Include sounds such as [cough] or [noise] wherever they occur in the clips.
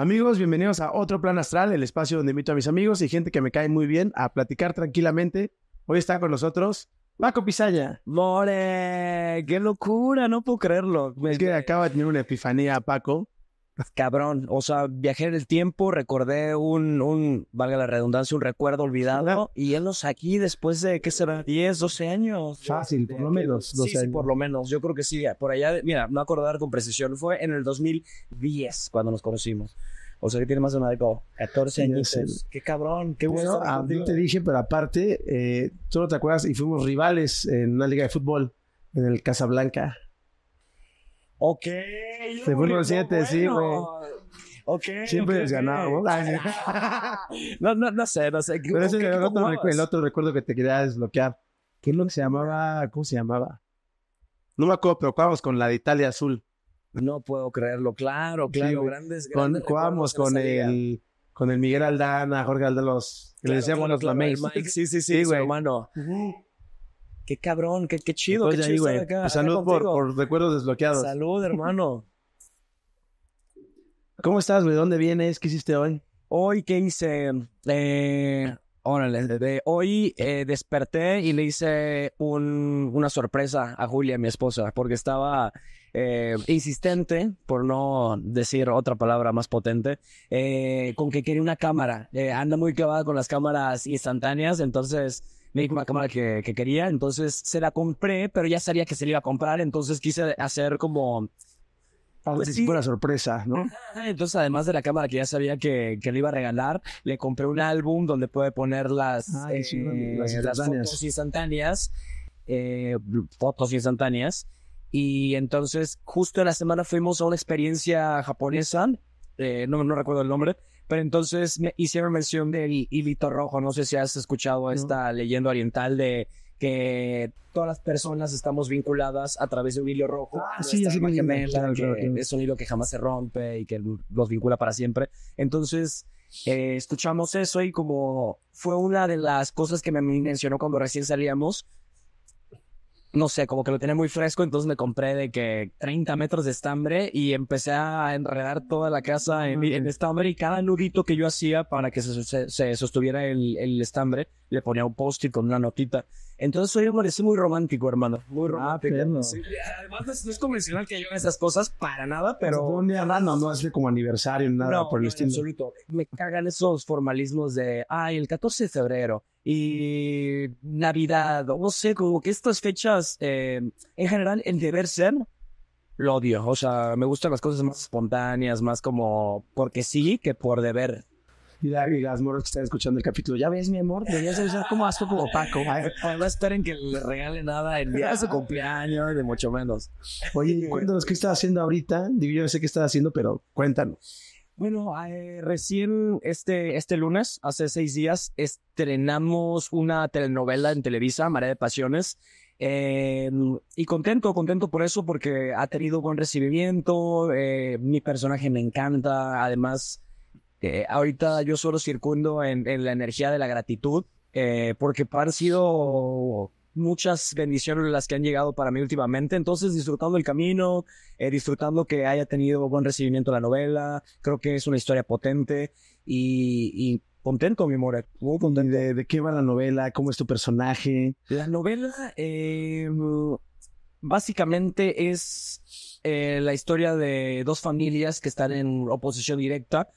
Amigos, bienvenidos a otro plan astral, el espacio donde invito a mis amigos y gente que me cae muy bien a platicar tranquilamente. Hoy está con nosotros Paco Pisaya. More, qué locura, no puedo creerlo. Es que acaba de tener una epifanía, Paco. Cabrón, o sea, viajé en el tiempo, recordé un, un valga la redundancia, un recuerdo olvidado y él nos aquí después de, ¿qué será? 10, 12 años. Fácil, por lo menos. por lo menos, yo creo que sí, por allá, mira, no acordar con precisión, fue en el 2010 cuando nos conocimos. O sea, que tiene más de una década, 14 años. qué cabrón, qué bueno. no te dije, pero aparte, eh, tú no te acuerdas y fuimos rivales en una liga de fútbol, en el Casablanca. Ok. Se fueron siete, sí, güey. Ok. Siempre okay, [laughs] no, no, no sé, no sé. Pero el otro, recuerdo que te quería desbloquear. ¿Qué es lo que se llamaba? ¿Cómo se llamaba? No me acuerdo, pero jugábamos con la de Italia Azul. No puedo creerlo, claro, claro, grandes, grandes con, con el, con el Miguel Aldana, Jorge Aldalos, le decíamos los sí, sí, [laughs] sí, güey. hermano. Qué cabrón, qué, chido, qué chido. Pues, acá, salud por, recuerdos desbloqueados. Salud, hermano. [laughs] ¿Cómo estás, güey? ¿Dónde vienes? ¿Qué hiciste hoy? Hoy, ¿qué hice? Eh, órale, de, hoy eh, desperté y le hice una sorpresa a Julia, mi esposa, porque estaba eh, insistente, por no decir otra palabra más potente, eh, con que quería una cámara. anda muy clavada con las cámaras instantáneas, entonces me dijo una cámara que, quería, entonces se la compré, pero ya sabía que se la iba a comprar, entonces quise hacer como... Ah, pues, sí. una sorpresa, ¿no? Entonces, además de la cámara que ya sabía que, le iba a regalar, le compré un álbum donde puede poner las, ah, eh, las, fotos instantáneas, eh, fotos instantáneas. Y entonces, justo en la semana fuimos a una experiencia japonesa, eh, no, no recuerdo el nombre, pero entonces me hicieron mención del hilito rojo. No sé si has escuchado esta leyenda oriental de que todas las personas estamos vinculadas a través de un hilo rojo. Ah, sí, es que es un hilo que jamás se rompe y que los vincula para siempre. Entonces, eh, escuchamos eso y como fue una de las cosas que me mencionó cuando recién salíamos, no sé, como que lo tenía muy fresco, entonces me compré de que 30 metros de estambre y empecé a enredar toda la casa en, en estambre y cada nudito que yo hacía para que se, se, sostuviera el, el, estambre, le ponía un post-it con una notita. Entonces hoy me parece muy romántico, hermano. Muy ah, romántico. Además, no es convencional que hagan esas cosas para nada, pues pero... No, ni no, no es como aniversario, nada por el estilo. Me cagan esos formalismos de, ay, el 14 de febrero, y Navidad, no sé, como que estas fechas, eh, en general, el deber ser, lo odio. O sea, me gustan las cosas más espontáneas, más como porque sí que por deber. Y las moros que están escuchando el capítulo, ya ves, mi amor, deberías ser como asco como Paco. [laughs] No esperen que le regale nada el día de su cumpleaños, de mucho menos. Oye, cuéntanos qué estás haciendo ahorita. Yo yo sé qué estás haciendo, pero cuéntanos. Bueno, ah, eh, recién este, este lunes, hace seis días, estrenamos una telenovela en Televisa, Marea de Pasiones. Em, y contento, contento por eso, porque ha tenido buen recibimiento. Eh, mi personaje me encanta. Además, eh, ahorita yo solo circundo en, en, la energía de la gratitud, porque han sido muchas bendiciones las que han llegado para mí últimamente. Entonces, disfrutando el camino, eh, disfrutando que haya tenido buen recibimiento la novela. Creo que es una historia potente y, contento, mi amor ¿De, qué va la novela? ¿Cómo es tu personaje? La novela, eh, básicamente es eh, la historia de dos familias que están en oposición directa.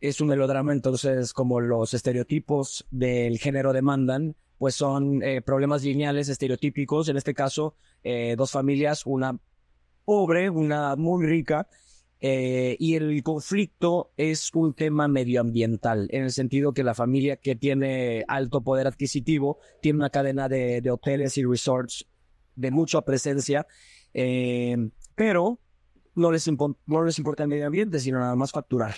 Es un melodrama, entonces, como los estereotipos del género demandan pues son eh, problemas lineales, estereotípicos, en este caso, eh, dos familias, una pobre, una muy rica, eh, y el conflicto es un tema medioambiental, en el sentido que la familia que tiene alto poder adquisitivo tiene una cadena de, hoteles y resorts de mucha presencia, pero no les, no les importa el medio ambiente, sino nada más facturar.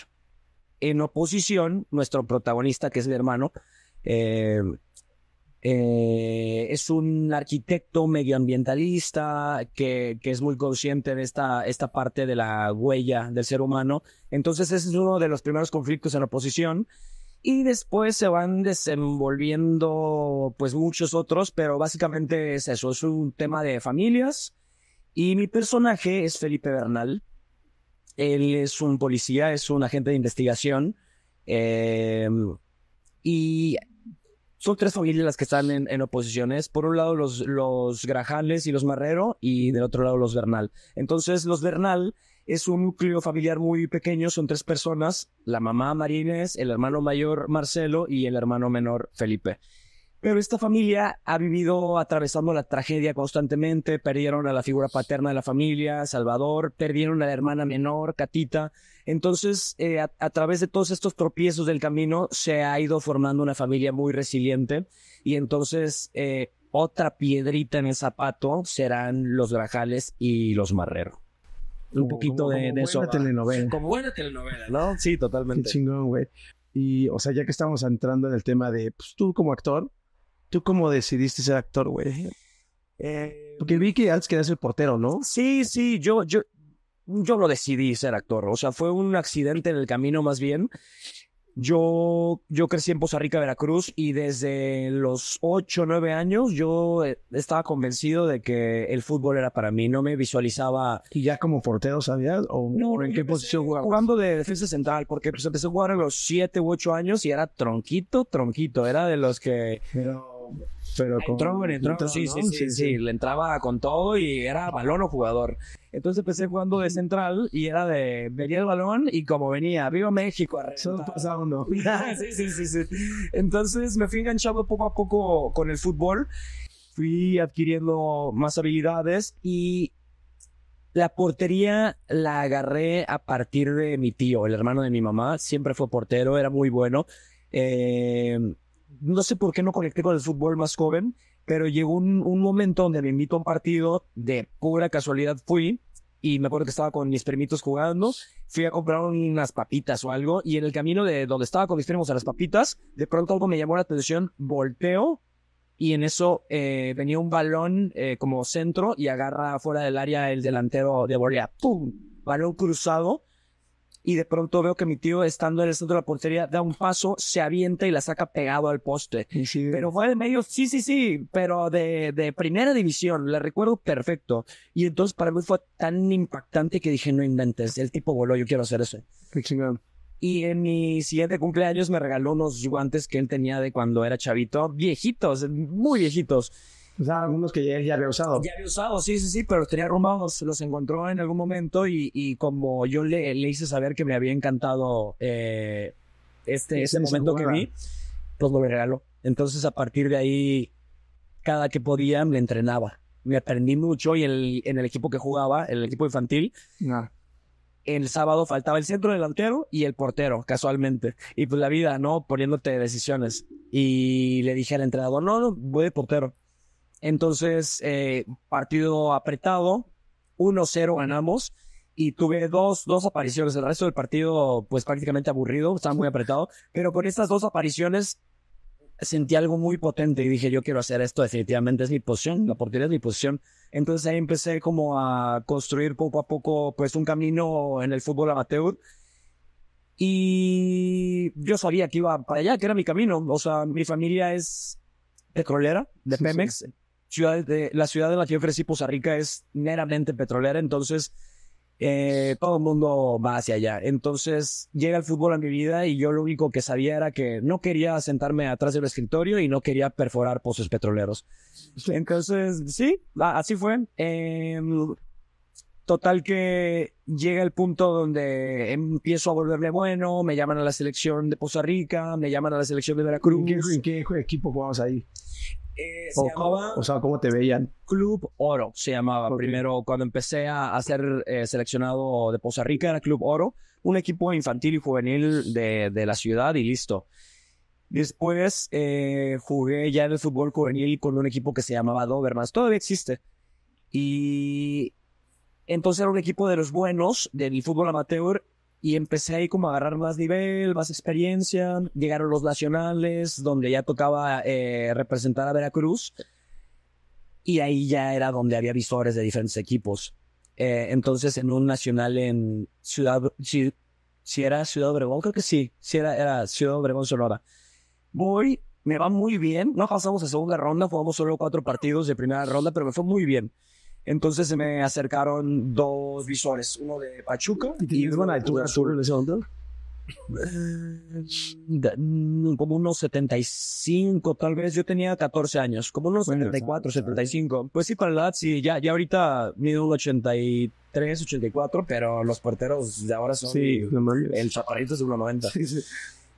En oposición, nuestro protagonista, que es mi hermano, eh, es un arquitecto medioambientalista que, que es muy consciente de esta, esta, parte de la huella del ser humano. Entonces ese es uno de los primeros conflictos en la oposición. Y después se van desenvolviendo pues muchos otros, pero básicamente es eso, es un tema de familias. Y mi personaje es Felipe Bernal. Él es un policía, es un agente de investigación. Eh, y son tres familias las que están en, en, oposiciones. Por un lado los, los Grajales y los Marrero y del otro lado los Bernal. Entonces los Bernal es un núcleo familiar muy pequeño, son tres personas, la mamá Marínez, el hermano mayor Marcelo y el hermano menor Felipe. Pero esta familia ha vivido atravesando la tragedia constantemente. Perdieron a la figura paterna de la familia, Salvador, perdieron a la hermana menor, Catita. Entonces, eh, a, través de todos estos tropiezos del camino, se ha ido formando una familia muy resiliente. Y entonces, eh, otra piedrita en el zapato serán los grajales y los Marrero. un poquito de, como buena telenovela. Como buena telenovela, ¿no? Sí, totalmente. Qué chingón, güey. Y, o sea, ya que estamos entrando en el tema de, pues tú como actor, ¿Tú cómo decidiste ser actor, güey? Porque vi que antes querías ser portero, ¿no? Sí, sí, yo, yo, yo no decidí ser actor. O sea, fue un accidente en el camino más bien. Yo, yo crecí en Poza Rica, Veracruz, y desde los 8, 9 años yo eh, estaba convencido de que el fútbol era para mí. No me visualizaba. ¿Y ya como portero sabías? ¿O en qué posición jugaba. Jugando de defensa central, porque pues empecé a jugar a los siete u 8 años y era tronquito, tronquito. Era de los que. Pero entró, sí, sí, sí, le entraba con todo y era balón o jugador. Entonces empecé jugando de central y era de venía el balón y como venía, vivo México, Solo [laughs] sí, Entonces me fui enganchado poco a poco con el fútbol, fui adquiriendo más habilidades y la portería la agarré a partir de mi tío, el hermano de mi mamá, siempre fue portero, era muy bueno. Eh, no sé por qué no conecté con el fútbol más joven, pero llegó un, momento donde me invito a un partido, de pura casualidad fui, y me acuerdo que estaba con mis primitos jugando, fui a comprar unas papitas o algo, y en el camino de donde estaba con mis primos a las papitas, de pronto algo me llamó la atención, volteo, y en eso eh, venía un balón eh, como centro y agarra fuera del área el delantero de Borea, ¡pum! Balón cruzado, y de pronto veo que mi tío, estando en el centro de la portería, da un paso, se avienta y la saca pegado al poste. Pero fue de medio, sí, sí, sí, pero de, de primera división, le recuerdo perfecto. Y entonces para mí fue tan impactante que dije, no inventes, el tipo voló, yo quiero hacer eso. Y en mi siguiente cumpleaños me regaló unos guantes que él tenía de cuando era chavito, viejitos, muy viejitos o sea, algunos que ya, había usado. Ya había usado, sí, sí, sí, pero tenía arrumados, los encontró en algún momento y, y como yo le, le, hice saber que me había encantado eh, este, ese momento que vi, pues lo regaló. Entonces, a partir de ahí, cada que podía, me entrenaba. Me aprendí mucho y el, en el equipo que jugaba, el equipo infantil, ah. el sábado faltaba el centro delantero y el portero, casualmente. Y pues la vida, ¿no? Poniéndote decisiones. Y le dije al entrenador, no, no, voy de portero. Entonces, eh, partido apretado, 1-0 ganamos y tuve dos, dos apariciones. El resto del partido, pues prácticamente aburrido, estaba muy apretado, pero con estas dos apariciones sentí algo muy potente y dije, yo quiero hacer esto, definitivamente es mi posición, la portería es mi posición. Entonces ahí empecé como a construir poco a poco, pues un camino en el fútbol amateur. Y yo sabía que iba para allá, que era mi camino. O sea, mi familia es petrolera de Pemex ciudad de, la ciudad de la que y Poza Rica es meramente petrolera, entonces eh, todo el mundo va hacia allá. Entonces llega el fútbol a mi vida y yo lo único que sabía era que no quería sentarme atrás del escritorio y no quería perforar pozos petroleros. Entonces, sí, así fue. Eh, Total que llega el punto donde empiezo a volverme bueno, me llaman a la selección de Poza Rica, me llaman a la selección de Veracruz. ¿En qué, equipo jugabas ahí? Eh, se o, llamaba, o sea, ¿cómo te veían? Club Oro se llamaba. Primero, cuando empecé a, ser eh, seleccionado de Poza Rica, era Club Oro, un equipo infantil y juvenil de, la ciudad y listo. Después eh, jugué ya en el fútbol juvenil con un equipo que se llamaba Dobermans. Todavía existe. Y entonces era un equipo de los buenos de mi fútbol amateur y empecé ahí como a agarrar más nivel, más experiencia. Llegaron los nacionales, donde ya tocaba eh, representar a Veracruz. Y ahí ya era donde había visores de diferentes equipos. Eh, entonces en un nacional en Ciudad, si, era Ciudad Obregón, creo que sí, si era, era Ciudad Obregón, Sonora. Voy, me va muy bien. No pasamos a segunda ronda, jugamos solo cuatro partidos de primera ronda, pero me fue muy bien. Entonces se me acercaron dos visores, uno de Pachuca y, uno de Cruz Azul. Eh, mm, como unos 75, tal vez. Yo tenía 14 años, como unos 74, 75. Pues sí, para la edad, sí, ya, ya ahorita mido un 83, 84, pero los porteros de ahora son sí, el chaparrito es de 1,90. Sí,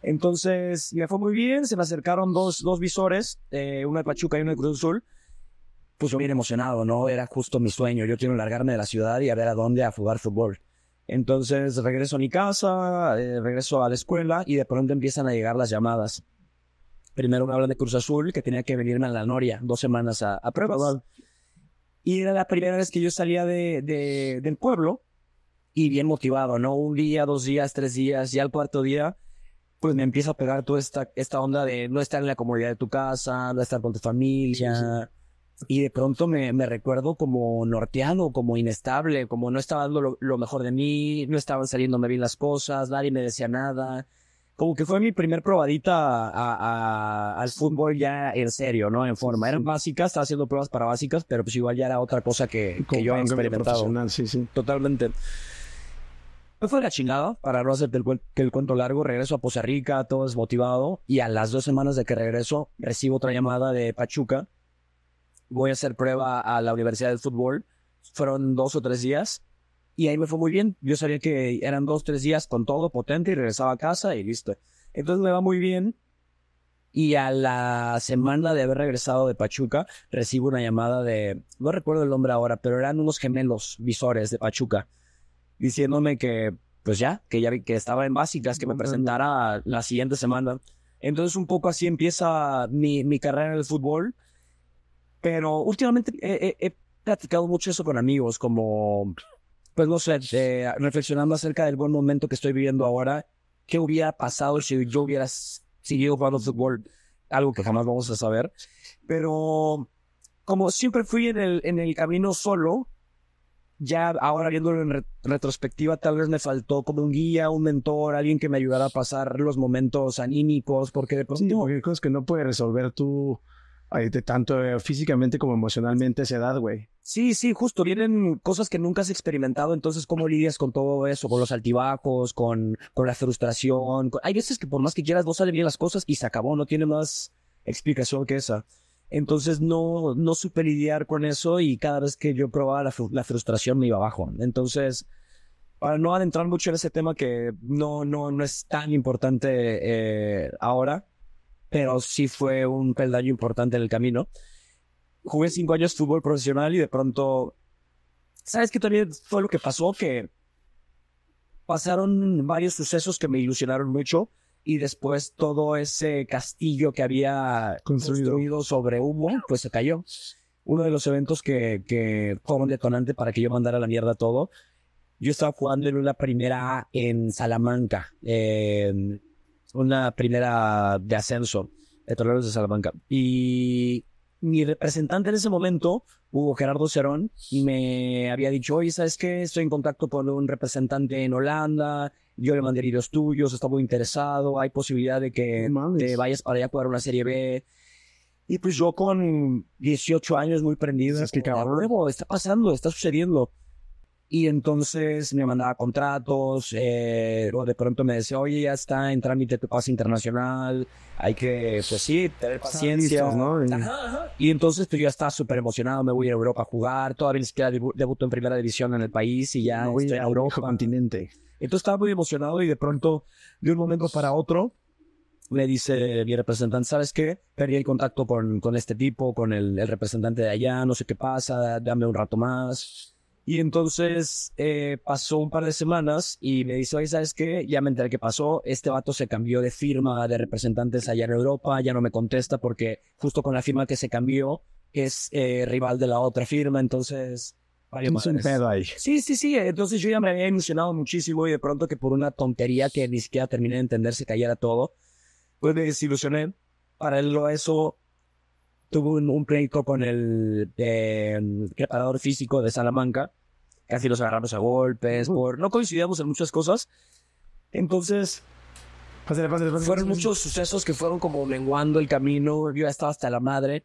Entonces, me fue muy bien. Se me acercaron dos, dos visores, eh, uno de Pachuca y uno de Cruz Azul pues yo bien emocionado, ¿no? Era justo mi sueño, yo quiero largarme de la ciudad y a ver a dónde a jugar fútbol. Entonces regreso a mi casa, eh, regreso a la escuela y de pronto empiezan a llegar las llamadas. Primero me hablan de Cruz Azul, que tenía que venirme a la Noria dos semanas a, pruebas. Y era la primera vez que yo salía de, del pueblo y bien motivado, ¿no? Un día, dos días, tres días, y al cuarto día, pues me empieza a pegar toda esta, esta onda de no estar en la comodidad de tu casa, no estar con tu familia, y de pronto me, recuerdo como norteado, como inestable, como no estaba dando lo, mejor de mí, no estaban saliéndome bien las cosas, nadie me decía nada. Como que fue mi primer probadita al fútbol ya en serio, ¿no? En forma. Eran básicas, estaba haciendo pruebas para básicas, pero pues igual ya era otra cosa que, que yo había experimentado. Sí, sí. Totalmente. Me fue la chingada, para no hacerte el, el cuento largo, regreso a Poza Rica, todo desmotivado, y a las dos semanas de que regreso, recibo otra llamada de Pachuca, voy a hacer prueba a la Universidad del Fútbol. Fueron dos o tres días y ahí me fue muy bien. Yo sabía que eran dos, o tres días con todo potente y regresaba a casa y listo. Entonces me va muy bien. Y a la semana de haber regresado de Pachuca, recibo una llamada de, no recuerdo el nombre ahora, pero eran unos gemelos visores de Pachuca, diciéndome que, pues ya, que ya que estaba en básicas, que me presentara la siguiente semana. Entonces un poco así empieza mi, mi carrera en el fútbol. Pero últimamente he, he, platicado mucho eso con amigos, como, pues no sé, reflexionando acerca del buen momento que estoy viviendo ahora, qué hubiera pasado si yo hubiera of the World, algo que jamás vamos a saber. Pero como siempre fui en el, en el camino solo, ya ahora viéndolo en retrospectiva, tal vez me faltó como un guía, un mentor, alguien que me ayudara a pasar los momentos anímicos, porque de pronto... hay cosas que no puedes resolver tú tanto eh, físicamente como emocionalmente esa edad, güey. Sí, sí, justo. Vienen cosas que nunca has experimentado, entonces, ¿cómo lidias con todo eso? Con los altibajos, con, con la frustración. Hay veces que por más que quieras, vos salen bien las cosas y se acabó, no tiene más explicación que esa. Entonces, no, no supe lidiar con eso y cada vez que yo probaba la, frustración me iba abajo. Entonces, para no adentrar mucho en ese tema que no, no, no es tan importante eh, ahora, pero sí fue un peldaño importante en el camino. Jugué cinco años fútbol profesional y de pronto, ¿sabes qué también fue lo que pasó? Que pasaron varios sucesos que me ilusionaron mucho y después todo ese castillo que había construido, sobre humo, pues se cayó. Uno de los eventos que, que un detonante para que yo mandara la mierda todo, yo estaba jugando en una primera en Salamanca una primera de ascenso, de Toleros de Salamanca. Y mi representante en ese momento, Hugo Gerardo Cerón, me había dicho, oye, ¿sabes qué? Estoy en contacto con un representante en Holanda, yo le mandé los tuyos, está muy interesado, hay posibilidad de que te vayas para allá a jugar una Serie B. Y pues yo con 18 años muy prendido, es que está pasando, está sucediendo. Y entonces me mandaba contratos, eh, o de pronto me decía, oye, ya está en trámite tu pase internacional, hay que, pues sí, tener paciencia. ¿no? Y entonces pues, yo estaba súper emocionado, me voy a Europa a jugar, todavía ni siquiera debuto en primera división en el país y ya estoy a Europa. continente. Entonces estaba muy emocionado y de pronto, de un momento para otro, me dice mi representante, ¿sabes qué? Perdí el contacto con, con este tipo, con el, el representante de allá, no sé qué pasa, dame un rato más. Y entonces eh, pasó un par de semanas y me dice, oye, ¿sabes qué? Ya me enteré que pasó, este vato se cambió de firma de representantes allá en Europa, ya no me contesta porque justo con la firma que se cambió es eh, rival de la otra firma, entonces... Un pedo ahí. Sí, sí, sí. Entonces yo ya me había ilusionado muchísimo y de pronto que por una tontería que ni siquiera terminé de entender se cayera todo, pues me desilusioné. Paralelo a eso, tuve un, un con el eh, preparador físico de Salamanca casi los agarramos a golpes, por, no coincidíamos en muchas cosas. Entonces, fueron muchos sucesos que fueron como menguando el camino, yo estaba hasta la madre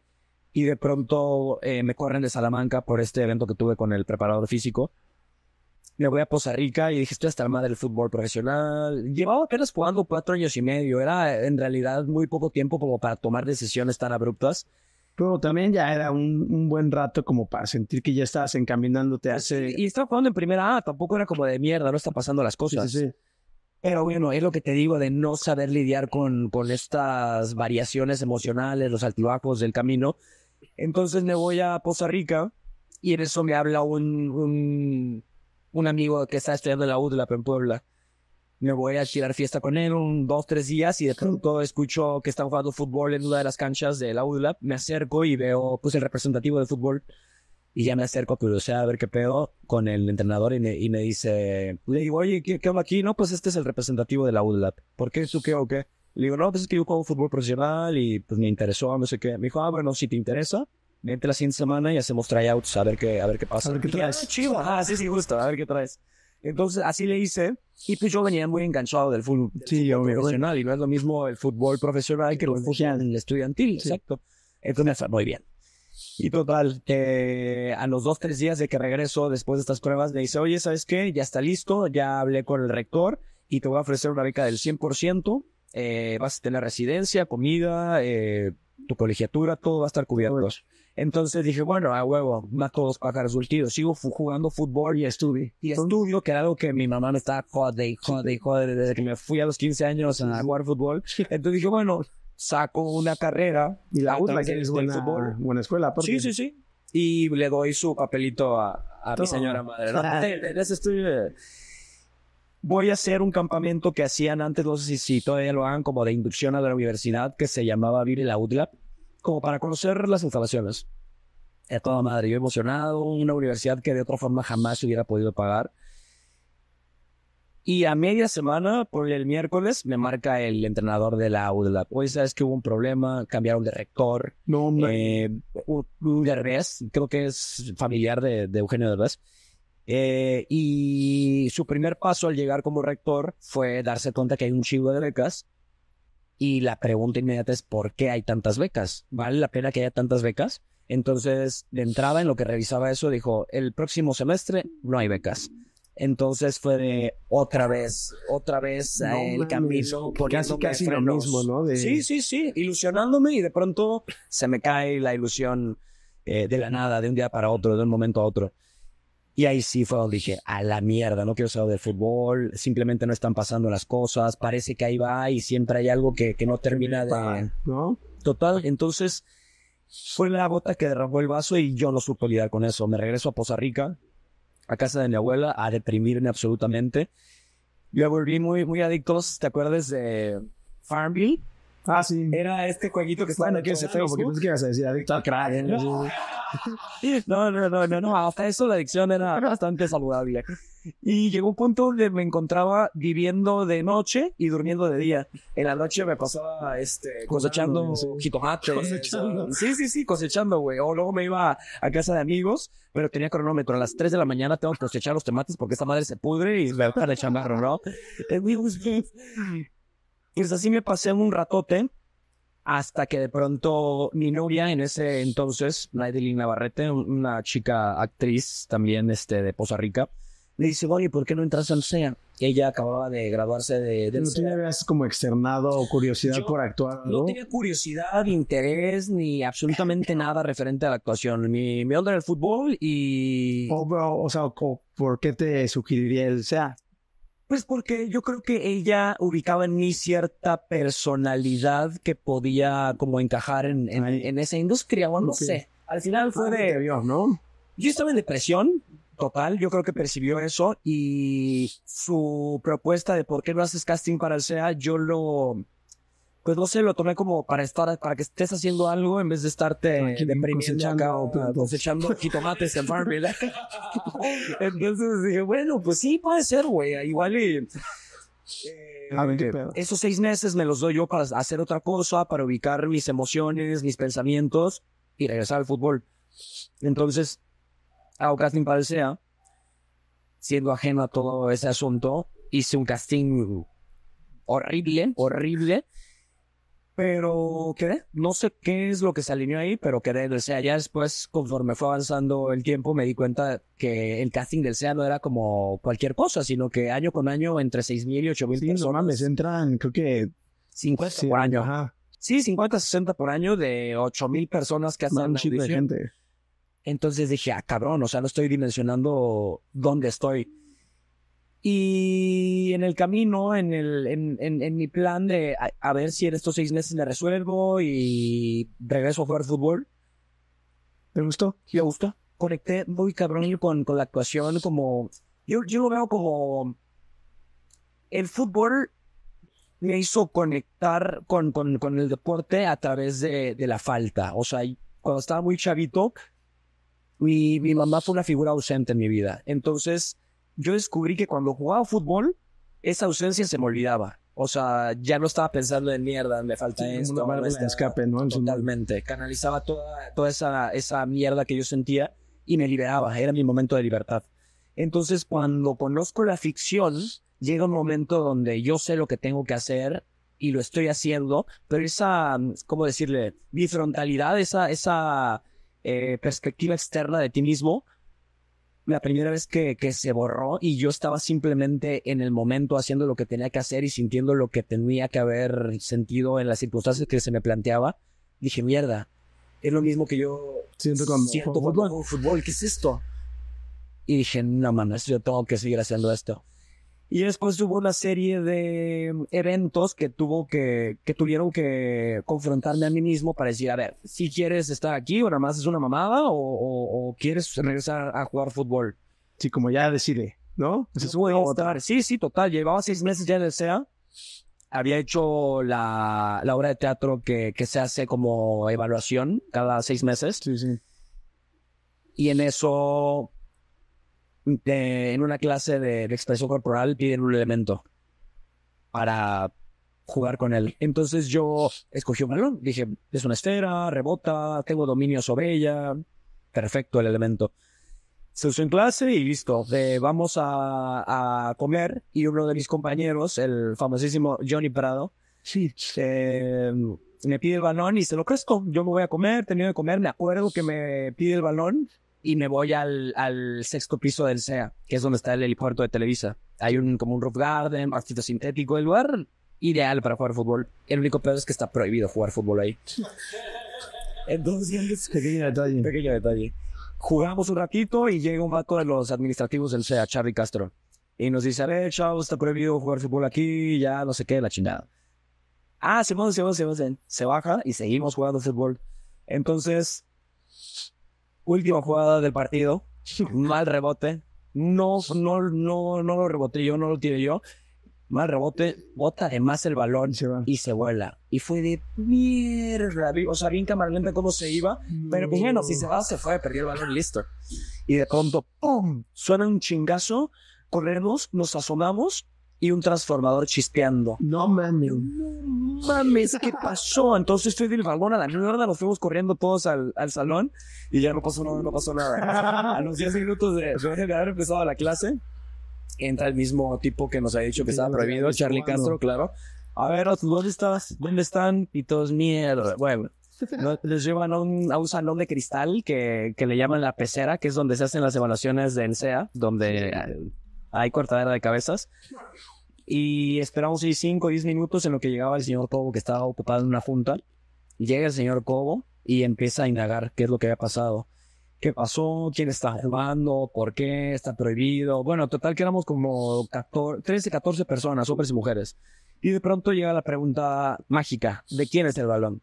y de pronto eh, me corren de Salamanca por este evento que tuve con el preparador físico. Me voy a Poza Rica y dije, estoy hasta la madre del fútbol profesional. Llevaba apenas jugando cuatro años y medio. Era en realidad muy poco tiempo como para tomar decisiones tan abruptas. Pero también ya era un, buen rato como para sentir que ya estabas encaminándote a Y estaba jugando en primera A, tampoco era como de mierda, no está pasando las cosas. Sí, Pero bueno, es lo que te digo de no saber lidiar con, con estas variaciones emocionales, los altibajos del camino. Entonces me voy a Poza Rica y en eso me habla un, un, amigo que está estudiando la UDLAP en Puebla me voy a tirar fiesta con él un, dos, tres días y de pronto escucho que están jugando fútbol en una de las canchas de la UDLAP, me acerco y veo pues el representativo de fútbol y ya me acerco pues, a a ver qué pedo con el entrenador y me, y me dice, le digo, oye, ¿qué, ¿qué, hago aquí? No, pues este es el representativo de la UDLAP. ¿Por qué eso qué o qué? Le digo, no, pues es que yo juego fútbol profesional y pues me interesó, no sé qué. Me dijo, ah, bueno, si te interesa, vente la siguiente semana y hacemos tryouts a ver qué, a ver qué pasa. A ver qué traes. Ah, ah, sí, sí, justo, a ver qué traes. Entonces, así le hice y pues yo venía muy enganchado del fútbol, profesional, y no es lo mismo el fútbol profesional que el estudiantil, exacto. Entonces, muy bien. Y total, eh, a los dos, tres días de que regreso después de estas pruebas, me dice, oye, ¿sabes qué? Ya está listo, ya hablé con el rector y te voy a ofrecer una beca del 100%, eh, vas a tener residencia, comida, eh, tu colegiatura, todo va a estar cubierto. Entonces dije, bueno, a huevo, mato todos pájaros de Sigo jugando fútbol y estudio. Y estudio, que era algo que mi mamá me estaba jode y desde que me fui a los 15 años a jugar fútbol. Entonces dije, bueno, saco una carrera. Y la otra ah, que es buena, escuela. Sí, sí, sí. Y le doy su papelito a, mi señora madre. ¿no? [laughs] ese estudio voy a hacer un campamento que hacían antes, no sé si, todavía lo hagan, como de inducción a la universidad, que se llamaba Viril la como para conocer las instalaciones. Es toda madre, yo emocionado, una universidad que de otra forma jamás hubiera podido pagar. Y a media semana, por el miércoles, me marca el entrenador de la UDLAP. Pues sabes que hubo un problema, cambiaron de rector. No, no. Eh, creo que es familiar de, de Eugenio Derbez. Eh, y su primer paso al llegar como rector fue darse cuenta que hay un chivo de becas. Y la pregunta inmediata es: ¿por qué hay tantas becas? ¿Vale la pena que haya tantas becas? Entonces, de entrada, en lo que revisaba eso, dijo: el próximo semestre no hay becas. Entonces fue de otra vez, otra vez eh, el camino. Casi, casi lo mismo, ¿no? Sí, sí, sí, ilusionándome y de pronto se me cae la ilusión eh, de la nada, de un día para otro, de un momento a otro. Y ahí sí fue donde dije, a la mierda, no quiero saber de fútbol, simplemente no están pasando las cosas, parece que ahí va y siempre hay algo que, que no termina de... Total, entonces fue la bota que derramó el vaso y yo no supe lidiar con eso. Me regreso a Poza Rica, a casa de mi abuela, a deprimirme absolutamente. Yo volví muy, muy adictos, ¿te acuerdas de Farmville? Ah, sí. Era este jueguito que estaba. Bueno, que se feo, porque pensé qué ibas a decir adicto al crack. [laughs] No, no, no, no, no. Hasta eso la adicción era bastante saludable. Y llegó un punto donde me encontraba viviendo de noche y durmiendo de día. En la noche me pasaba este, cosechando jitomates. Ah, sí, sí, sí, cosechando, güey. O luego me iba a casa de amigos, pero tenía cronómetro. A las 3 de la mañana tengo que cosechar los tomates porque esta madre se pudre y me va a chambarro, ¿no? [laughs] Y así me pasé un ratote hasta que de pronto mi novia en ese entonces, Nadeline Navarrete, una chica actriz también este, de Poza Rica, me dice, oye, ¿por qué no entras al CEA? Ella acababa de graduarse de... de ¿No tenías como externado o curiosidad por actuar? ¿no? tenía curiosidad, interés, ni absolutamente [laughs] nada referente a la actuación. Mi, mi onda era el fútbol y... O, sea, ¿por qué te sugeriría el CEA? Pues porque yo creo que ella ubicaba en mí cierta personalidad que podía como encajar en, en, en esa industria, o no sé. Al final fue de... Dios, ¿no? Yo estaba en depresión total, yo creo que percibió eso y su propuesta de por qué no haces casting para el SEA, yo lo pues no sé, lo tomé como para estar, para que estés haciendo algo en vez de estarte deprimiendo o cosechando [laughs] jitomates en Farmville. [laughs] Entonces dije, bueno, pues sí, puede ser, güey, igual y... a ver, eh, esos seis meses me los doy yo para hacer otra cosa, para ubicar mis emociones, mis pensamientos y regresar al fútbol. Entonces, hago casting para el SEA, siendo ajeno a todo ese asunto, hice un casting horrible, horrible pero queré No sé qué es lo que se alineó ahí, pero quedé. el sea, ya después, conforme fue avanzando el tiempo, me di cuenta que el casting del SEA no era como cualquier cosa, sino que año con año entre 6.000 y 8.000 sí, personas. les entran, creo que... 50 por año. Ajá. Sí, 50, 60 por año de 8.000 personas que hacen gente. Entonces dije, ah, cabrón, o sea, no estoy dimensionando dónde estoy. Y en el camino, en, el, en, mi plan de a, ver si en estos seis meses le resuelvo y regreso a jugar fútbol, me gustó, me gustó. Conecté muy cabrón con, con la actuación, como... Yo, yo lo veo como... El fútbol me hizo conectar con, el deporte a través de, la falta. O sea, cuando estaba muy chavito, mi, mi mamá fue una figura ausente en mi vida. Entonces yo descubrí que cuando jugaba fútbol, esa ausencia se me olvidaba. O sea, ya no estaba pensando en mierda, me falta sí, esto. escape, ¿no? Totalmente. Canalizaba toda, toda esa, esa mierda que yo sentía y me liberaba. Era mi momento de libertad. Entonces, cuando conozco la ficción, llega un momento donde yo sé lo que tengo que hacer y lo estoy haciendo, pero esa, ¿cómo decirle? Bifrontalidad, esa, esa eh, perspectiva externa de ti mismo, la primera vez que, que se borró y yo estaba simplemente en el momento haciendo lo que tenía que hacer y sintiendo lo que tenía que haber sentido en las circunstancias que se me planteaba, dije, mierda, es lo mismo que yo siento con siento fútbol. fútbol. ¿Qué es esto? Y dije, no, mames, yo tengo que seguir haciendo esto. Y después hubo una serie de mm, eventos que tuvo que, que tuvieron que confrontarme a mí mismo para decir, a ver, si quieres estar aquí o nada más es una mamada o, quieres regresar a jugar fútbol. Sí, como ya decide, ¿no? Pues, sí, sí, total. Llevaba seis meses ya en el SEA. Había hecho la, la obra de teatro que, que se hace como evaluación cada seis meses. Sí, sí. Y en eso eh, en una clase de, expresión corporal piden un elemento para jugar con él. Entonces yo escogí un balón. Dije, es una esfera, rebota, tengo dominio sobre ella. Perfecto el elemento. Se usó en clase y listo. De, vamos a, comer y uno de mis compañeros, el famosísimo Johnny Prado, eh, me pide el balón y se lo crezco. Yo me voy a comer, tenía que comer, me acuerdo que me pide el balón y me voy al, sexto piso del SEA, que es donde está el helipuerto de Televisa. Hay un, como un roof garden, artista sintético, el lugar ideal para jugar fútbol. El único peor es que está prohibido jugar fútbol ahí. [laughs] Entonces, pequeño detalle. Jugamos un ratito y llega un vato de los administrativos del SEA, Charlie Castro. Y nos dice, a ver, chao, está prohibido jugar fútbol aquí, ya no sé qué, la chingada. Ah, se va, se va, se se baja y seguimos jugando fútbol. Entonces, última jugada del partido, mal rebote. No, no, no, no lo reboté yo, no lo tiré yo. Mal rebote, bota además el balón y se vuela. Y fue de mierda. O sea, bien cámara lenta cómo se iba. Pero pues bueno, si se va, se fue, perdió el balón, listo. Y de pronto, ¡pum! Suena un chingazo. Corremos, nos asomamos y un transformador chispeando. No mames. No mames, ¿qué pasó? Entonces estoy del balón a la mierda, nos fuimos corriendo todos al, al salón y ya no pasó, no, no pasó nada. A los 10 minutos de, haber empezado la clase, entra el mismo tipo que nos ha dicho que estaba prohibido, Charlie Castro, claro. A ver, ¿dónde estás? ¿Dónde están? Y todos, mierda. Bueno, les llevan a un, a un, salón de cristal que, que le llaman la pecera, que es donde se hacen las evaluaciones de ENSEA, donde hay cortadera de cabezas. Y esperamos 5 o 10 minutos en lo que llegaba el señor Cobo, que estaba ocupado en una junta. Llega el señor Cobo y empieza a indagar qué es lo que había pasado. ¿Qué pasó? ¿Quién está llevando? ¿Por qué? ¿Está prohibido? Bueno, total que éramos como 13, 14 personas, hombres y mujeres. Y de pronto llega la pregunta mágica, ¿de quién es el balón?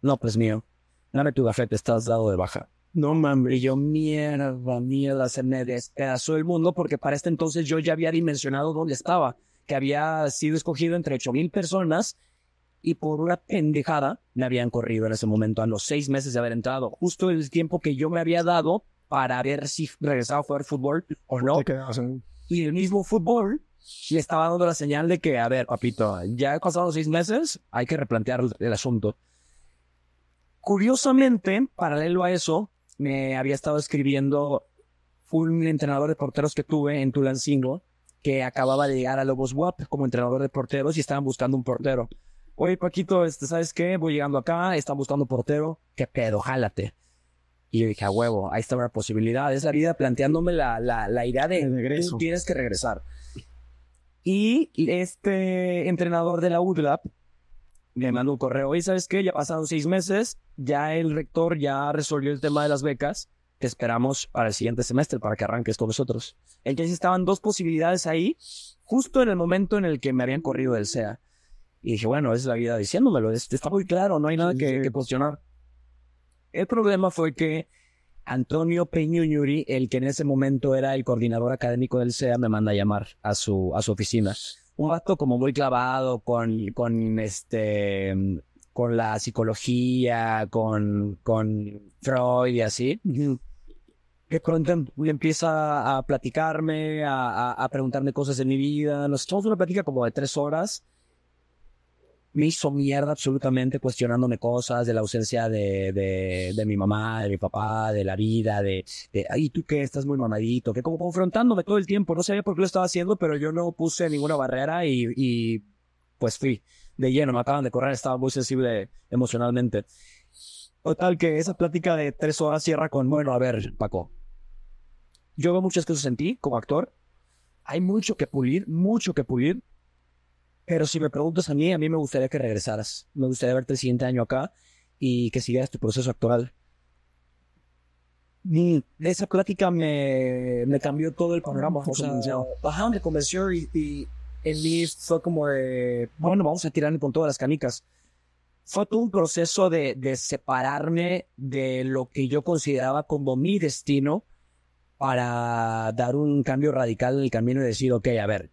No, pues mío. Dame tu gafete, estás dado de baja. No mames. Y yo, mierda, mierda, se me despedazó el mundo porque para este entonces yo ya había dimensionado dónde estaba, que había sido escogido entre 8 mil personas y por una pendejada me habían corrido en ese momento, a los seis meses de haber entrado, justo el tiempo que yo me había dado para ver si regresaba a jugar fútbol o no. Y el mismo fútbol le estaba dando la señal de que, a ver, papito, ya he pasado seis meses, hay que replantear el asunto. Curiosamente, paralelo a eso, me había estado escribiendo un entrenador de porteros que tuve en Tulancingo, que acababa de llegar a Lobos WAP como entrenador de porteros y estaban buscando un portero. Oye, Paquito, este, ¿sabes qué? Voy llegando acá, están buscando portero, qué pedo, jálate. Y yo dije, a huevo, ahí está la posibilidad. Es la vida planteándome la, la, idea de, tú tienes que regresar. Y este entrenador de la UDLAP me mandó un correo, y sabes qué, ya pasaron seis meses, ya el rector ya resolvió el tema de las becas, te esperamos para el siguiente semestre para que arranques con nosotros. Entonces estaban dos posibilidades ahí, justo en el momento en el que me habían corrido del SEA. Y dije, bueno, es la vida diciéndomelo, este, está muy claro, no hay nada que, que cuestionar. El problema fue que Antonio Peñuñuri, el que en ese momento era el coordinador académico del SEA, me manda a llamar a su, a su oficina un rato como muy clavado con, con este con la psicología, con, con Freud y así. Que pronto empieza a platicarme, a, preguntarme cosas de mi vida. Nos echamos una plática como de tres horas me hizo mierda absolutamente cuestionándome cosas de la ausencia de, de, mi mamá, de mi papá, de la vida, de, de ay, tú qué, estás muy mamadito, que como confrontándome todo el tiempo, no sabía por qué lo estaba haciendo, pero yo no puse ninguna barrera y, y pues fui de lleno, me acaban de correr, estaba muy sensible emocionalmente. Tal que esa plática de tres horas cierra con, bueno, a ver, Paco, yo veo muchas cosas en ti como actor, hay mucho que pulir, mucho que pulir, pero si me preguntas a mí, a mí me gustaría que regresaras. Me gustaría verte el siguiente año acá y que siguieras tu proceso actual. esa plática me, cambió todo el panorama. O sea, bajaron de convención y, y el mí fue como bueno, vamos a tirarme con todas las canicas. Fue todo un proceso de, de separarme de lo que yo consideraba como mi destino para dar un cambio radical en el camino y decir, ok, a ver,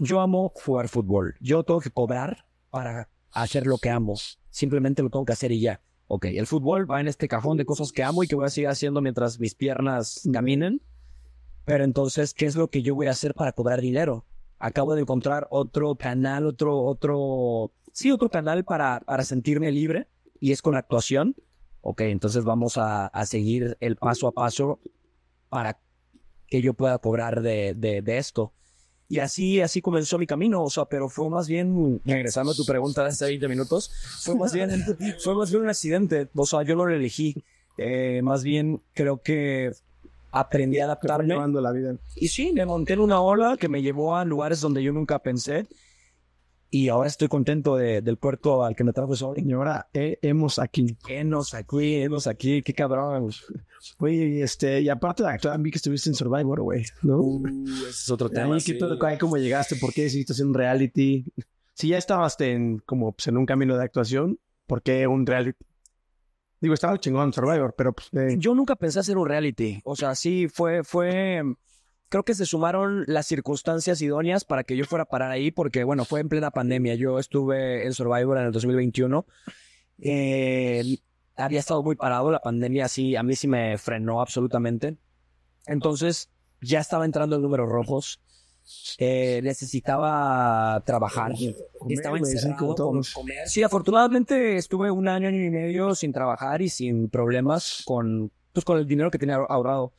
yo amo jugar fútbol. Yo tengo que cobrar para hacer lo que amo. Simplemente lo tengo que hacer y ya. Ok, el fútbol va en este cajón de cosas que amo y que voy a seguir haciendo mientras mis piernas caminen. Pero entonces, ¿qué es lo que yo voy a hacer para cobrar dinero? Acabo de encontrar otro canal, otro, otro, sí, otro canal para, para sentirme libre y es con actuación. Ok, entonces vamos a, seguir el paso a paso para que yo pueda cobrar de esto. Y así, así comenzó mi camino, o sea, pero fue más bien, regresando a tu pregunta de hace 20 minutos, fue más bien, [laughs] fue más bien un accidente, o sea, yo lo elegí, eh, más bien creo que aprendí a adaptarme. la vida. Y sí, me monté en una ola que me llevó a lugares donde yo nunca pensé y ahora estoy contento del puerto al que me trajo eso. Y ahora eh, hemos aquí. Hemos aquí, hemos aquí. Qué cabrón. Güey, este, y aparte de actuar, vi que estuviste en Survivor, güey, ¿no? Uh, ese es otro tema. ¿Cómo llegaste? ¿Por qué decidiste hacer un reality? Si ya estabas en, como, pues, en un camino de actuación, ¿por qué un reality? Digo, estaba chingón Survivor, pero pues, eh. Yo nunca pensé hacer un reality. O sea, sí, fue... fue creo que se sumaron las circunstancias idóneas para que yo fuera a parar ahí, porque bueno, fue en plena pandemia. Yo estuve en Survivor en el 2021. Eh, había estado muy parado, la pandemia así a mí sí me frenó absolutamente. Entonces, ya estaba entrando en números rojos. Eh, necesitaba trabajar. Sí, afortunadamente estuve un año y medio sin trabajar y sin problemas con, pues, con el dinero que tenía ahorrado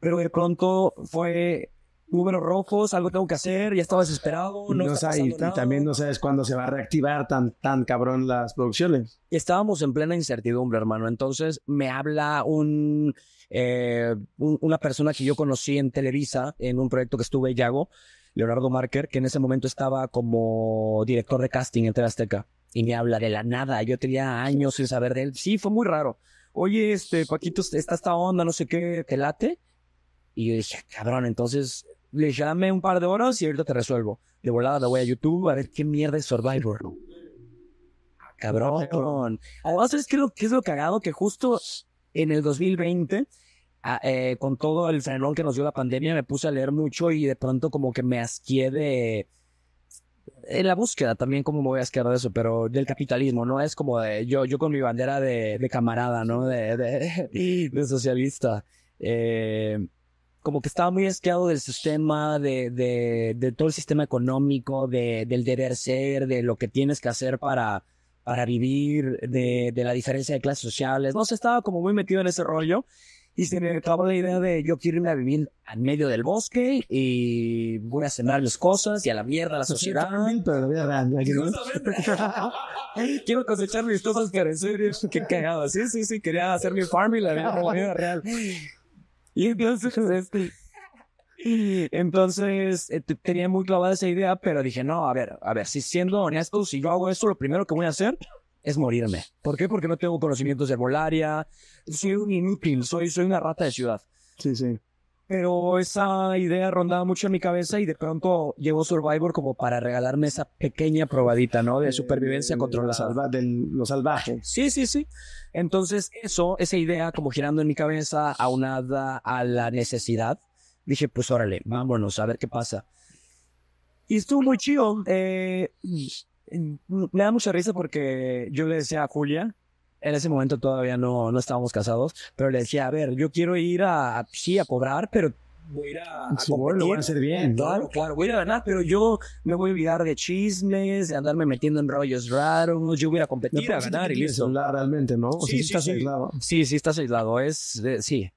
pero de pronto fue números rojos, algo tengo que hacer, ya estaba desesperado. No, no y, también no sabes cuándo se va a reactivar tan, tan cabrón las producciones. Estábamos en plena incertidumbre, hermano. Entonces me habla un, eh, una persona que yo conocí en Televisa, en un proyecto que estuve y hago, Leonardo Marker, que en ese momento estaba como director de casting en Teleazteca. Y me habla de la nada. Yo tenía años sin saber de él. Sí, fue muy raro. Oye, este, Paquito, está esta onda, no sé qué, ¿te late? Y yo dije, cabrón, entonces le llame un par de horas y ahorita te resuelvo. De volada la voy a YouTube a ver qué mierda es Survivor. [laughs] Ah, cabrón. Además, ¿sabes qué es lo, es cagado? Que justo en el 2020, ah, eh, con todo el frenón que nos dio la pandemia, me puse a leer mucho y de pronto como que me asqué de... En la búsqueda también, como me voy a asquear de eso, pero del capitalismo, ¿no? Es como yo, yo con mi bandera de, camarada, ¿no? De, de, [laughs] de socialista. Eh, como que estaba muy asqueado del sistema, de, de, todo el sistema económico, de, del deber ser, de lo que tienes que hacer para, para vivir, de, la diferencia de clases sociales. No se estaba como muy metido en ese rollo y se me acabó la idea de yo quiero irme a vivir en medio del bosque y voy a cenar las cosas y a la mierda a la pues sociedad. [laughs] quiero cosechar mis cosas, pero qué cagado. Sí, sí, sí, quería hacer mi farm y la vida real. Y entonces, este, entonces eh, tenía muy clavada esa idea, pero dije, no, a ver, a ver, si siendo honesto, si yo hago esto, lo primero que voy a hacer es morirme. ¿Por qué? Porque no tengo conocimientos de volaria. soy un inútil, soy, soy una rata de ciudad. Sí, sí pero esa idea rondaba mucho en mi cabeza y de pronto llegó Survivor como para regalarme esa pequeña probadita, ¿no? De supervivencia contra la salvajes. Sí, sí, sí. Entonces eso, esa idea como girando en mi cabeza, aunada a la necesidad, dije, pues órale, vámonos a ver qué pasa. Y estuvo muy chido. Eh, me da mucha risa porque yo le decía a Julia, en ese momento todavía no, no estábamos casados, pero le decía, a ver, yo quiero ir a, sí, a cobrar, pero voy a ir a, Lo a hacer bien. Claro, claro, voy a ganar, pero yo me voy a olvidar de chismes, de andarme metiendo en rollos raros, yo voy a competir, a ganar y listo. realmente, ¿no? sí, sí, estás aislado. Sí, sí, estás aislado, es, sí.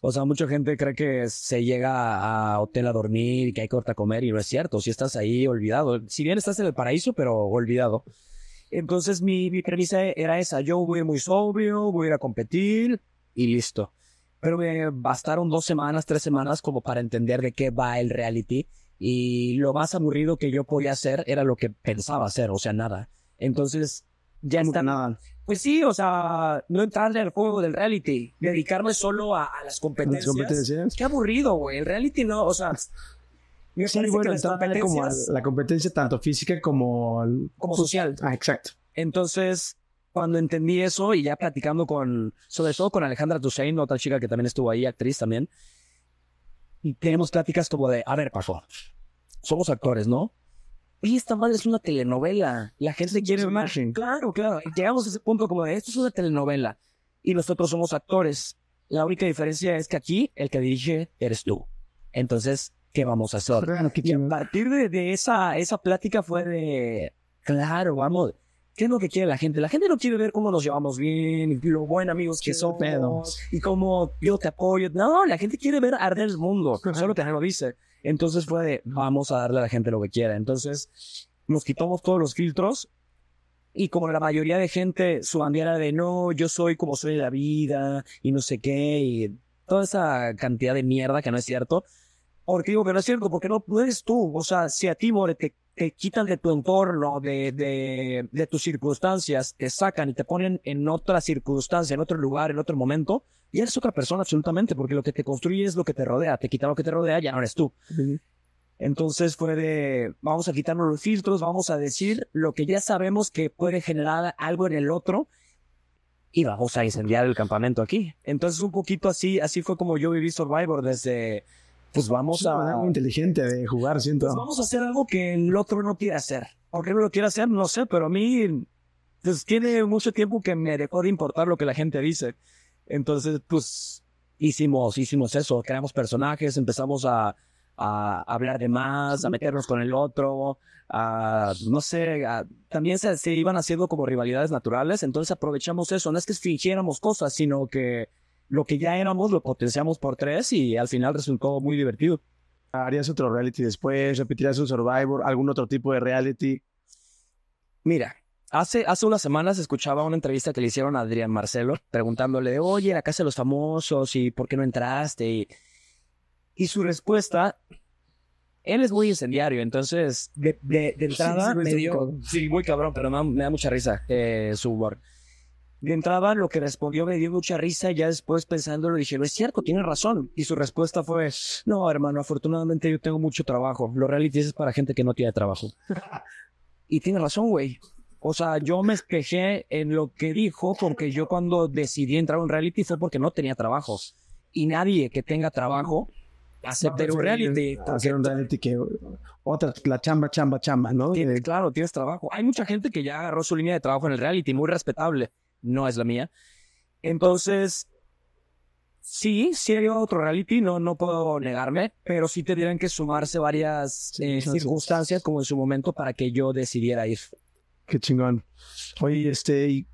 O sea, mucha gente cree que se llega a hotel a dormir y que hay corta comer y no es cierto. Si estás ahí olvidado, si bien estás en el paraíso, pero olvidado. Entonces mi, mi premisa era esa, yo voy muy sobrio, voy a ir a competir y listo. Pero me bastaron dos semanas, tres semanas como para entender de qué va el reality y lo más aburrido que yo podía hacer era lo que pensaba hacer, o sea, nada. Entonces ya está nada. Pues sí, o sea, no entrarle al juego del reality, dedicarme solo a, a las competencias. ¿Las competencias? Qué aburrido, güey. El reality no, o sea, sí, bueno, la competencia tanto física como, como social. Ah, exacto. Entonces, cuando entendí eso y ya platicando con, sobre todo con Alejandra Toussaint, otra chica que también estuvo ahí, actriz también, y tenemos pláticas como de, a ver, pasó. somos actores, ¿no? y esta madre es una telenovela. La gente quiere más. Claro, claro. Llegamos a ese punto como de, esto es una telenovela. Y nosotros somos actores. La única diferencia es que aquí el que dirige eres tú. Entonces, vamos a hacer. Y a partir de, esa, esa plática fue de, claro, vamos, ¿qué es lo que quiere la gente? La gente no quiere ver cómo nos llevamos bien, lo buen amigos que somos, y cómo yo te apoyo. No, la gente quiere ver arder el mundo, solo te lo dice. Entonces fue de, vamos a darle a la gente lo que quiera. Entonces nos quitamos todos los filtros y como la mayoría de gente, su bandera de no, yo soy como soy la vida y no sé qué y toda esa cantidad de mierda que no es cierto, porque digo que no es cierto, porque no, puedes eres tú. O sea, si a ti, te, te quitan de tu entorno, de, de, de tus circunstancias, te sacan y te ponen en otra circunstancia, en otro lugar, en otro momento, y eres otra persona absolutamente, porque lo que te construye es lo que te rodea, te quitan lo que te rodea, ya no eres tú. Entonces fue de, vamos a quitarnos los filtros, vamos a decir lo que ya sabemos que puede generar algo en el otro y vamos a incendiar el campamento aquí. Entonces un poquito así, así fue como yo viví Survivor desde pues vamos a... inteligente de jugar, siento. Pues vamos a hacer algo que el otro no quiere hacer. ¿Por qué no lo quiere hacer? No sé, pero a mí pues, tiene mucho tiempo que me dejó de importar lo que la gente dice. Entonces, pues hicimos, hicimos eso, creamos personajes, empezamos a, a hablar de más, a meternos con el otro, a, no sé, también se iban haciendo como rivalidades naturales, entonces aprovechamos eso, no es que fingiéramos cosas, sino que lo que ya éramos lo potenciamos por tres y al final resultó muy divertido. ¿Harías otro reality después? ¿Repetirías un Survivor? ¿Algún otro tipo de reality? Mira, hace, hace unas semanas escuchaba una entrevista que le hicieron a Adrián Marcelo preguntándole, oye, la casa de los famosos y por qué no entraste. Y, su respuesta, él es muy incendiario, entonces de, entrada sí, muy cabrón, pero me, da mucha risa eh, su work de entrada, lo que respondió me dio mucha risa. Ya después pensándolo dije, no es cierto, tiene razón. Y su respuesta fue, no, hermano, afortunadamente yo tengo mucho trabajo. Los reality es para gente que no tiene trabajo. [laughs] y tiene razón, güey. O sea, yo me espejé en lo que dijo porque yo cuando decidí entrar a un reality fue porque no tenía trabajo. Y nadie que tenga trabajo acepta un reality. Hacer un reality que otra, la chamba, chamba, chamba, ¿no? Eh, claro, tienes trabajo. Hay mucha gente que ya agarró su línea de trabajo en el reality, muy respetable no es la mía. Entonces, sí, sí hay otro reality, no, no puedo negarme, pero sí tendrían que sumarse varias eh, circunstancias como en su momento para que yo decidiera ir. Qué chingón. Oye, este,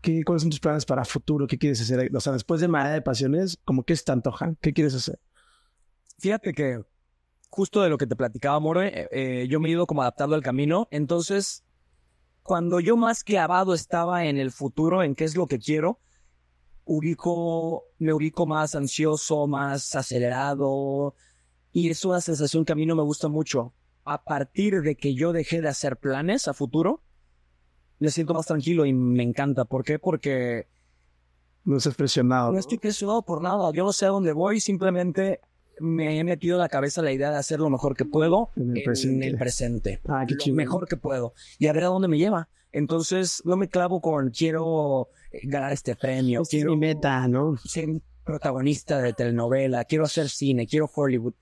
qué, ¿cuáles son tus planes para futuro? ¿Qué quieres hacer? O sea, después de Madera de Pasiones, como que es te antoja? ¿Qué quieres hacer? Fíjate que justo de lo que te platicaba, More, eh, eh, yo me he ido como adaptando al camino, entonces cuando yo más que clavado estaba en el futuro, en qué es lo que quiero, ubico, me ubico más ansioso, más acelerado, y es una sensación que a mí no me gusta mucho. A partir de que yo dejé de hacer planes a futuro, me siento más tranquilo y me encanta. ¿Por qué? Porque... No estoy presionado. No, no estoy presionado por nada. Yo no sé a dónde voy, simplemente me he metido la cabeza la idea de hacer lo mejor que puedo en el presente. Ah, mejor que puedo. Y a ver a dónde me lleva. Entonces, no me clavo con quiero eh, ganar este premio. quiero mi meta, ¿no? Ser protagonista de telenovela, quiero hacer cine, quiero Hollywood.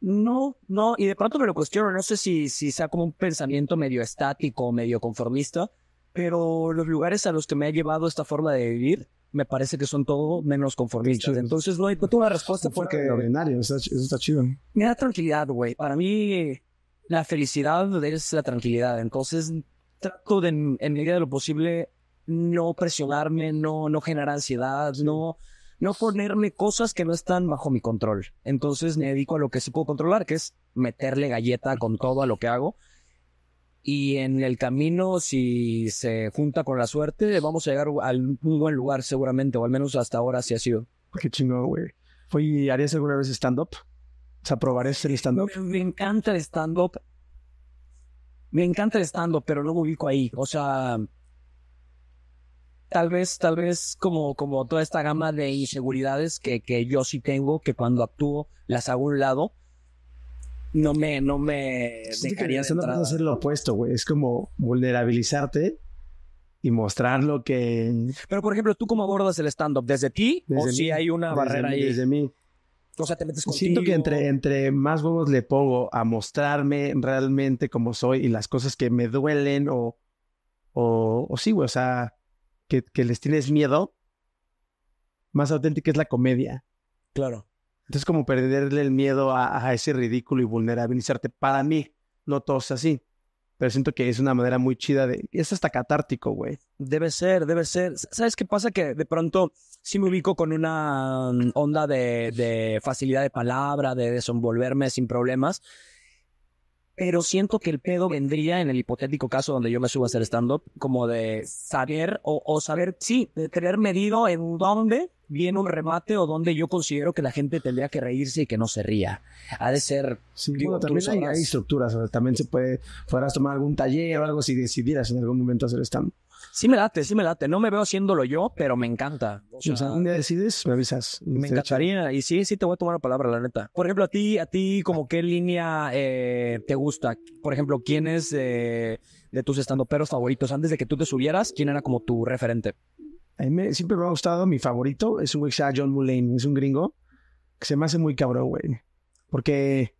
No, no, y de pronto me lo cuestiono, no sé si, si sea como un pensamiento medio estático, medio conformista, pero los lugares a los que me ha llevado esta forma de vivir me parece que son todo menos conformistas. Entonces, no pues, encontré una respuesta porque... ordinario, eso está chido. Me da tranquilidad, güey. Para mí, la felicidad es la tranquilidad. Entonces, trato de, en medida de lo posible, no presionarme, no, no generar ansiedad, no, no ponerme cosas que no están bajo mi control. Entonces, me dedico a lo que sí puedo controlar, que es meterle galleta con todo a lo que hago y en el camino, si se junta con la suerte, vamos a llegar a un buen lugar seguramente, o al menos hasta ahora sí ha sido. Qué chingón, güey. fui ¿harías alguna vez stand-up? O sea, ¿probarías este ser stand-up? Me, encanta el stand-up. Me encanta el stand-up, pero no me ubico ahí. O sea, tal vez, tal vez como, como toda esta gama de inseguridades que, que yo sí tengo, que cuando actúo las hago a un lado no me, no me dejaría de hacer lo opuesto, güey. Es como vulnerabilizarte y mostrar lo que... Pero, por ejemplo, ¿tú cómo abordas el stand-up? ¿Desde ti o si hay una barrera ahí? Desde mí. O sea, te metes contigo. Siento que entre, entre más huevos le pongo a mostrarme realmente como soy y las cosas que me duelen o... O, o sí, güey, o sea, que, que les tienes miedo, más auténtica es la comedia. Claro. Entonces, como perderle el miedo a, ese ridículo y vulnerabilizarte. Para mí, no todo es así. Pero siento que es una manera muy chida de. Es hasta catártico, güey. Debe ser, debe ser. ¿Sabes qué pasa? Que de pronto sí me ubico con una mm, onda de, de facilidad de palabra, de desenvolverme sin problemas pero siento que el pedo vendría en el hipotético caso donde yo me subo a hacer stand-up, como de saber o, saber, sí, de tener medido en dónde viene un remate o dónde yo considero que la gente tendría que reírse y que no se ría. Ha de ser... Sí, también hay, estructuras, también se puede, podrás tomar algún taller o algo si decidieras en algún momento hacer stand-up. Sí me late, sí me late. No me veo haciéndolo yo, pero me encanta. O decides, me avisas. Me encantaría. Y sí, sí te voy a tomar la palabra, la neta. Por ejemplo, a ti, a ti, como qué línea eh, te gusta. Por ejemplo, ¿quién es eh, de tus estandoperos favoritos? Antes de que tú te subieras, ¿quién era como tu referente? A mí siempre me ha gustado, mi favorito es un güey que se llama John Mulaney, es un gringo que se me hace muy cabrón, güey. Porque,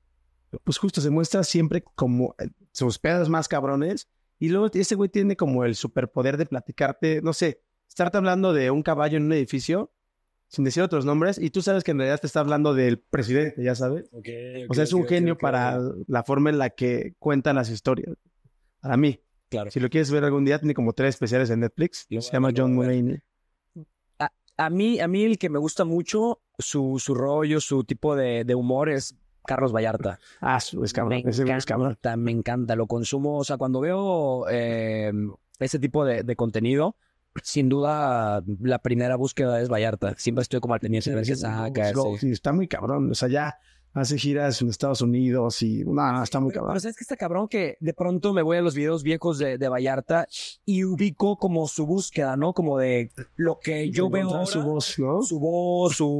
pues justo se muestra siempre como eh, sus pedas más cabrones y luego ese güey tiene como el superpoder de platicarte, no sé, estarte hablando de un caballo en un edificio sin decir otros nombres y tú sabes que en realidad te está hablando del presidente, ya sabes. o sea, es un genio para la forma en la que cuentan las historias. Para mí. Claro. Si lo quieres ver algún día, tiene como tres especiales en Netflix. se llama John Mulaney. A, mí, a mí el que me gusta mucho, su, su rollo, su tipo de, de humor es Carlos Vallarta. Ah, es cabrón. Me, encanta, me encanta, lo consumo. O sea, cuando veo eh, ese tipo de, contenido, sin duda la primera búsqueda es Vallarta. Siempre estoy como al teniente sí, Sí, está muy cabrón. O sea, ya hace giras en Estados Unidos y nada, está muy cabrón. Pero sabes que está cabrón que de pronto me voy a los videos viejos de, de Vallarta y ubico como su búsqueda, ¿no? Como de lo que yo veo. su voz, Su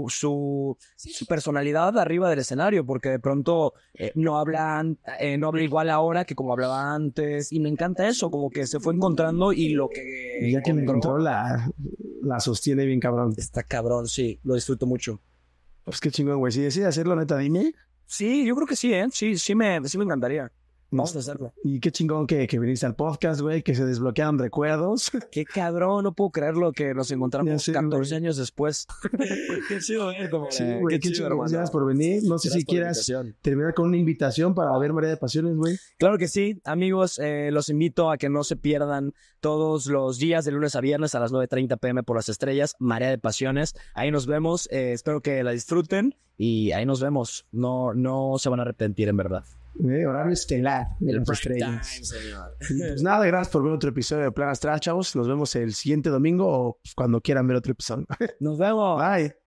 su, su, personalidad arriba del escenario, porque de pronto eh, no hablan, eh, no habla igual ahora que como hablaba antes. Y me encanta eso, como que se fue encontrando y lo que. ya que encontró, me encontró la sostiene bien cabrón. Está cabrón, sí, lo disfruto mucho. Pues qué chingón, güey. Si decides hacerlo, neta, dime. Sí, yo creo que sí, ¿eh? Sí, sí me, sí me encantaría. Vamos a hacerlo. Y qué chingón que, viniste al podcast, güey, que se desbloquean recuerdos. [laughs] Qué cabrón, no puedo creerlo que nos encontramos 14 años después. [laughs] qué chido, Gracias por venir. No sé si quieras terminar con una invitación para ver María de Pasiones, güey. Claro que sí, amigos, eh, los invito a que no se pierdan todos los días de lunes a viernes a las 9.30 pm por las estrellas, Marea de Pasiones. Ahí nos vemos, eh, espero que la disfruten y ahí nos vemos. No, no se van a arrepentir, en verdad. ¿eh? horario estelar de las estrellas. pues nada, gracias por ver otro episodio de Plan Astral, chavos. Nos vemos el siguiente domingo o pues, cuando quieran ver otro episodio. Nos vemos. Bye.